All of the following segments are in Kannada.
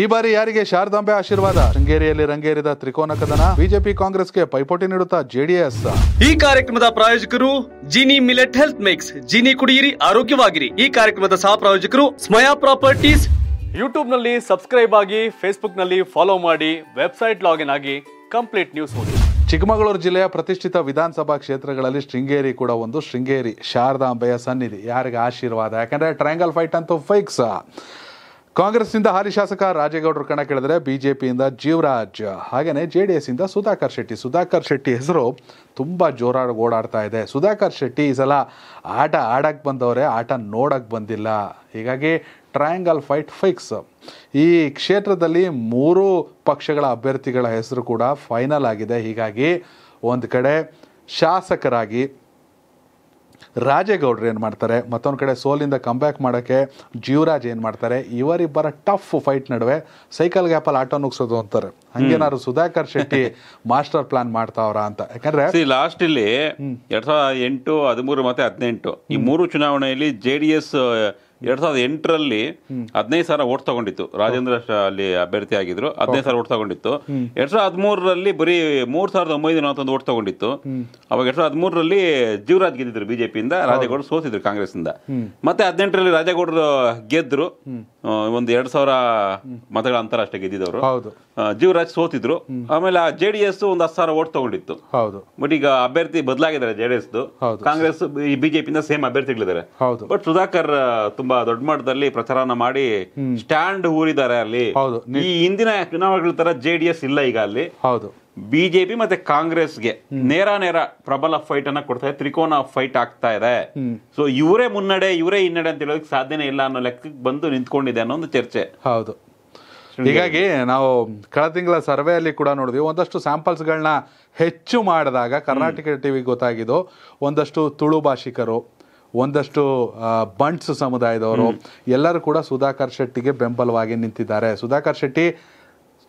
ಈ ಬಾರಿ ಯಾರಿಗೆ ಶಾರದಾಂಬೆ ಆಶೀರ್ವಾದ ಶೃಂಗೇರಿಯಲ್ಲಿ ರಂಗೇರಿದ ತ್ರಿಕೋನ ಕದನ ಬಿಜೆಪಿ ಕಾಂಗ್ರೆಸ್ಗೆ ಪೈಪೋಟಿ ನೀಡುತ್ತಾ ಜೆಡಿಎಸ್ ಈ ಕಾರ್ಯಕ್ರಮದ ಪ್ರಾಯೋಜಕರು Jini millet health mix Jini ಕುಡಿಯಿರಿ ಆರೋಗ್ಯವಾಗಿರಿ ಈ ಕಾರ್ಯಕ್ರಮದ ಸಹ ಪ್ರಾಯೋಜಕರು ಸ್ಮಯಾ ಪ್ರಾಪರ್ಟೀಸ್ ಯೂಟ್ಯೂಬ್ ನಲ್ಲಿ ಸಬ್ಸ್ಕ್ರೈಬ್ ಆಗಿ ಫೇಸ್ಬುಕ್ ನಲ್ಲಿ ಫಾಲೋ ಮಾಡಿ ವೆಬ್ಸೈಟ್ ಲಾಗಿನ್ ಆಗಿ ಕಂಪ್ಲೀಟ್ ನ್ಯೂಸ್ ಓದಿ ಚಿಕ್ಕಮಗಳೂರು ಜಿಲ್ಲೆಯ ಪ್ರತಿಷ್ಠಿತ ವಿಧಾನಸಭಾ ಕ್ಷೇತ್ರಗಳಲ್ಲಿ ಶೃಂಗೇರಿ ಕೂಡ ಒಂದು ಶೃಂಗೇರಿ ಶಾರದಾಂಬೆಯ ಸನ್ನಿಧಿ ಯಾರಿಗೆ ಆಶೀರ್ವಾದ ಯಾಕಂದ್ರೆ ಟ್ರಯಾಂಗಲ್ ಫೈಟ್ ಅಂತೂ ಫೈಕ್ಸ್ ಕಾಂಗ್ರೆಸ್ನಿಂದ ಹಾಲಿ ಶಾಸಕ ರಾಜೇಗೌಡರು ಕಣಕ್ಕಿಳಿದರೆ ಬಿಜೆಪಿಯಿಂದ ಜೀವರಾಜ್ ಹಾಗೆಯೇ ಜೆ ಡಿ ಎಸ್ಸಿಂದ ಸುಧಾಕರ್ ಶೆಟ್ಟಿ ಸುಧಾಕರ್ ಶೆಟ್ಟಿ ಹೆಸರು ತುಂಬ ಜೋರಾಗಿ ಓಡಾಡ್ತಾ ಇದೆ ಸುಧಾಕರ್ ಶೆಟ್ಟಿ ಈ ಸಲ ಆಟ ಆಡಕ್ಕೆ ಬಂದವರೇ ಆಟ ನೋಡಕ್ಕೆ ಬಂದಿಲ್ಲ ಹೀಗಾಗಿ ಟ್ರಯಾಂಗಲ್ ಫೈಟ್ ಫಿಕ್ಸ್ ಈ ಕ್ಷೇತ್ರದಲ್ಲಿ ಮೂರು ಪಕ್ಷಗಳ ಅಭ್ಯರ್ಥಿಗಳ ಹೆಸರು ಕೂಡ ಫೈನಲ್ ಆಗಿದೆ ಹೀಗಾಗಿ ಒಂದು ಕಡೆ ಶಾಸಕರಾಗಿ ರಾಜೇಗೌಡ್ರು ಏನು ಮಾಡ್ತಾರೆ ಮತ್ತೊಂದು ಕಡೆ ಸೋಲಿಂದ ಕಂಬ್ಯಾಕ್ ಮಾಡೋಕ್ಕೆ ಜೀವರಾಜ್ ಏನು ಮಾಡ್ತಾರೆ ಇವರಿಬ್ಬರ ಟಫ್ ಫೈಟ್ ನಡುವೆ ಸೈಕಲ್ ಗ್ಯಾಪಲ್ಲಿ ಆಟೋ ನುಗ್ಸೋದು ಅಂತಾರೆ ಹಂಗೇನಾದ್ರು ಸುಧಾಕರ್ ಶೆಟ್ಟಿ ಮಾಸ್ಟರ್ ಪ್ಲಾನ್ ಮಾಡ್ತಾವ್ರ ಅಂತ ಯಾಕಂದ್ರೆ ಲಾಸ್ಟ್ ಇಲ್ಲಿ ಎರಡ್ ಸಾವಿರದ ಎಂಟು ಹದಿಮೂರು ಮತ್ತೆ ಹದಿನೆಂಟು ಈ ಮೂರು ಚುನಾವಣೆಯಲ್ಲಿ ಜೆ ಡಿ ಎಸ್ ಎರಡ್ ಸಾವಿರದ ಎಂಟರಲ್ಲಿ ಹದಿನೈದು ಸಾವಿರ ಓಟ್ ತಗೊಂಡಿತ್ತು ರಾಜೇಂದ್ರ ಅಲ್ಲಿ ಅಭ್ಯರ್ಥಿ ಆಗಿದ್ರು ಹದಿನೈದು ಸಾವಿರ ಓಟ್ ತಗೊಂಡಿತ್ತು ಎರಡ್ ಸಾವಿರದ ಹದಿಮೂರರಲ್ಲಿ ಬರೀ ಮೂರ್ ಸಾವಿರದ ಒಂಬೈನೂರ ನಲವತ್ತೊಂದು ಓಟ್ ತಗೊಂಡಿತ್ತು ಅವಾಗ ಎರಡ್ ಸಾವಿರದ ಜೀವರಾಜ್ ಗೆದ್ದಿದ್ರು ಬಿಜೆಪಿಯಿಂದ ರಾಜೇಗೌಡರು ಸೋತಿದ್ರು ಕಾಂಗ್ರೆಸ್ ಇಂದ ಮತ್ತೆ ಹದಿನೆಂಟರಲ್ಲಿ ರಾಜೇಗೌಡರು ಗೆದ್ರು ಒಂದು ಎರಡ್ ಸಾವಿರ ಮತಗಳ ಅಂತರ ಅಷ್ಟೇ ಗೆದ್ದಿದವರು ಜೀವರಾಜ್ ಸೋತಿದ್ರು ಆಮೇಲೆ ಆ ಜೆ ಡಿ ಎಸ್ ಒಂದು ಹತ್ತು ಸಾವಿರ ಓಟ್ ತಗೊಂಡಿತ್ತು ಬಟ್ ಈಗ ಅಭ್ಯರ್ಥಿ ಬದಲಾಗಿದ್ದಾರೆ ಜೆಡಿಎಸ್ ಕಾಂಗ್ರೆಸ್ ಬಿಜೆಪಿಯಿಂದ ಸೇಮ್ ಅಭ್ಯರ್ಥಿಗಳಿದ್ದಾರೆ ಬಟ್ ಸುಧಾಕರ್ ತುಂಬಾ ದೊಡ್ಡ ಮಟ್ಟದಲ್ಲಿ ಪ್ರಚಾರನ ಮಾಡಿ ಸ್ಟ್ಯಾಂಡ್ ಊರಿದ್ದಾರೆ ಅಲ್ಲಿ ಈ ಹಿಂದಿನ ಚುನಾವಣೆಗಳ ತರ ಜೆಡಿಎಸ್ ಇಲ್ಲ ಈಗ ಅಲ್ಲಿ ಹೌದು ಬಿಜೆಪಿ ಮತ್ತೆ ಕಾಂಗ್ರೆಸ್ಗೆ ನೇರ ನೇರ ಪ್ರಬಲ ಫೈಟ್ ಅನ್ನ ಕೊಡ್ತಾ ಇದೆ ತ್ರಿಕೋನ ಫೈಟ್ ಆಗ್ತಾ ಇದೆ ಸೊ ಇವರೇ ಮುನ್ನಡೆ ಇವರೇ ಹಿನ್ನಡೆ ಅಂತ ಹೇಳೋದಕ್ಕೆ ಸಾಧ್ಯನೇ ಇಲ್ಲ ಅನ್ನೋ ಲೆಕ್ಕಕ್ಕೆ ಬಂದು ನಿಂತ್ಕೊಂಡಿದೆ ಅನ್ನೋ ಒಂದು ಚರ್ಚೆ ಹೌದು ಹೀಗಾಗಿ ನಾವು ಕಳೆದ ತಿಂಗಳ ಸರ್ವೆಯಲ್ಲಿ ಕೂಡ ನೋಡಿದ್ವಿ ಒಂದಷ್ಟು ಸ್ಯಾಂಪಲ್ಸ್ಗಳನ್ನ ಹೆಚ್ಚು ಮಾಡಿದಾಗ ಕರ್ನಾಟಕ ಟಿವಿಗೆ ಗೊತ್ತಾಗಿದ್ದು ಒಂದಷ್ಟು ತುಳು ಭಾಷಿಕರು ಒಂದಷ್ಟು ಬಂಟ್ಸ್ ಸಮುದಾಯದವರು ಎಲ್ಲರೂ ಕೂಡ ಸುಧಾಕರ್ ಶೆಟ್ಟಿಗೆ ಬೆಂಬಲವಾಗಿ ನಿಂತಿದ್ದಾರೆ ಸುಧಾಕರ್ ಶೆಟ್ಟಿ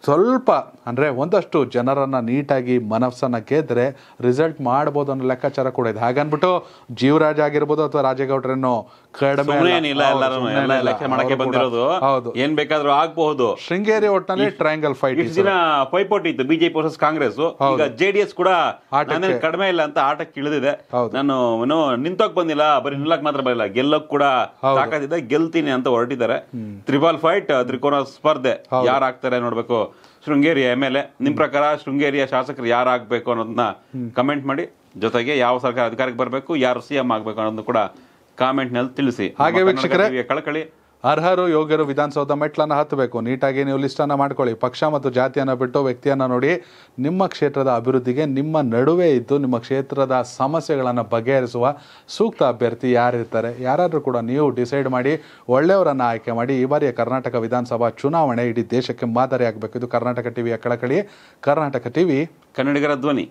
ಸ್ವಲ್ಪ ಅಂದರೆ ಒಂದಷ್ಟು ಜನರನ್ನು ನೀಟಾಗಿ ಮನಸ್ಸನ್ನು ಗೆದ್ದರೆ ರಿಸಲ್ಟ್ ಮಾಡ್ಬೋದು ಅನ್ನೋ ಲೆಕ್ಕಾಚಾರ ಕೂಡ ಇದೆ ಹಾಗನ್ಬಿಟ್ಟು ಜೀವರಾಜ್ ಆಗಿರ್ಬೋದು ಅಥವಾ ರಾಜೇಗೌಡ್ರನ್ನು ಕಡಿಮೆ ಹೌದು ಏನ್ ಬೇಕಾದ್ರೂ ಆಗಬಹುದು ಶೃಂಗೇರಿ ಒಟ್ಟಿನಲ್ಲಿ ಟ್ರಯಾಂಗಲ್ ಫೈಟ್ ಪೈಪೋಟಿ ಇತ್ತು ಬಿಜೆಪಿ ವರ್ಸಸ್ ಕಾಂಗ್ರೆಸ್ ಈಗ ಜೆಡಿಎಸ್ ಕೂಡ ಕಡಿಮೆ ಇಲ್ಲ ಅಂತ ಆಟಕ್ಕೆ ಇಳಿದಿದೆ ನಾನು ನಿಂತೋಕ್ ಬಂದಿಲ್ಲ ಬರೀ ನಿಲ್ಲಕ್ ಮಾತ್ರ ಬರಲಿಲ್ಲ ಗೆಲ್ಲಕ್ ಕೂಡ ತಾಕತ್ತಿದೆ ಗೆಲ್ತೀನಿ ಅಂತ ಹೊರಟಿದ್ದಾರೆ ತ್ರಿಬಾಲ್ ಫೈಟ್ ತ್ರಿಕೋನ ಸ್ಪರ್ಧೆ ಯಾರಾಗ್ತಾರೆ ಆಗ್ತಾರೆ ನೋಡ್ಬೇಕು ಶೃಂಗೇರಿಯ ಎಮ್ ಎಲ್ ಎ ನಿಮ್ಮ ಪ್ರಕಾರ ಶೃಂಗೇರಿಯ ಶಾಸಕರು ಯಾರಾಗಬೇಕು ಅನ್ನೋದನ್ನ ಕಮೆಂಟ್ ಮಾಡಿ ಜೊತೆಗೆ ಯಾವ ಸರ್ಕಾರ ಅಧಿಕಾರಕ್ಕೆ ಬರಬೇಕು ಯಾರು ಸಿ ಆಗಬೇಕು ಅನ್ನೋದನ್ನು ಕೂಡ ಕಾಮೆಂಟ್ನಲ್ಲಿ ತಿಳಿಸಿ ಹಾಗೆ ವೀಕ್ಷಕರೇ ಕಳಕಳಿ ಅರ್ಹರು ಯೋಗ್ಯರು ವಿಧಾನಸೌಧ ಮೆಟ್ಲನ್ನು ಹತ್ತಬೇಕು ನೀಟಾಗಿ ನೀವು ಲಿಸ್ಟನ್ನು ಮಾಡ್ಕೊಳ್ಳಿ ಪಕ್ಷ ಮತ್ತು ಜಾತಿಯನ್ನು ಬಿಟ್ಟು ವ್ಯಕ್ತಿಯನ್ನು ನೋಡಿ ನಿಮ್ಮ ಕ್ಷೇತ್ರದ ಅಭಿವೃದ್ಧಿಗೆ ನಿಮ್ಮ ನಡುವೆ ಇದ್ದು ನಿಮ್ಮ ಕ್ಷೇತ್ರದ ಸಮಸ್ಯೆಗಳನ್ನು ಬಗೆಹರಿಸುವ ಸೂಕ್ತ ಅಭ್ಯರ್ಥಿ ಯಾರಿರ್ತಾರೆ ಯಾರಾದರೂ ಕೂಡ ನೀವು ಡಿಸೈಡ್ ಮಾಡಿ ಒಳ್ಳೆಯವರನ್ನು ಆಯ್ಕೆ ಮಾಡಿ ಈ ಬಾರಿಯ ಕರ್ನಾಟಕ ವಿಧಾನಸಭಾ ಚುನಾವಣೆ ಇಡೀ ದೇಶಕ್ಕೆ ಮಾದರಿಯಾಗಬೇಕು ಇದು ಕರ್ನಾಟಕ ಟಿವಿಯ ಕಳಕಳಿ ಕರ್ನಾಟಕ ಟಿವಿ ಕನ್ನಡಿಗರ ಧ್ವನಿ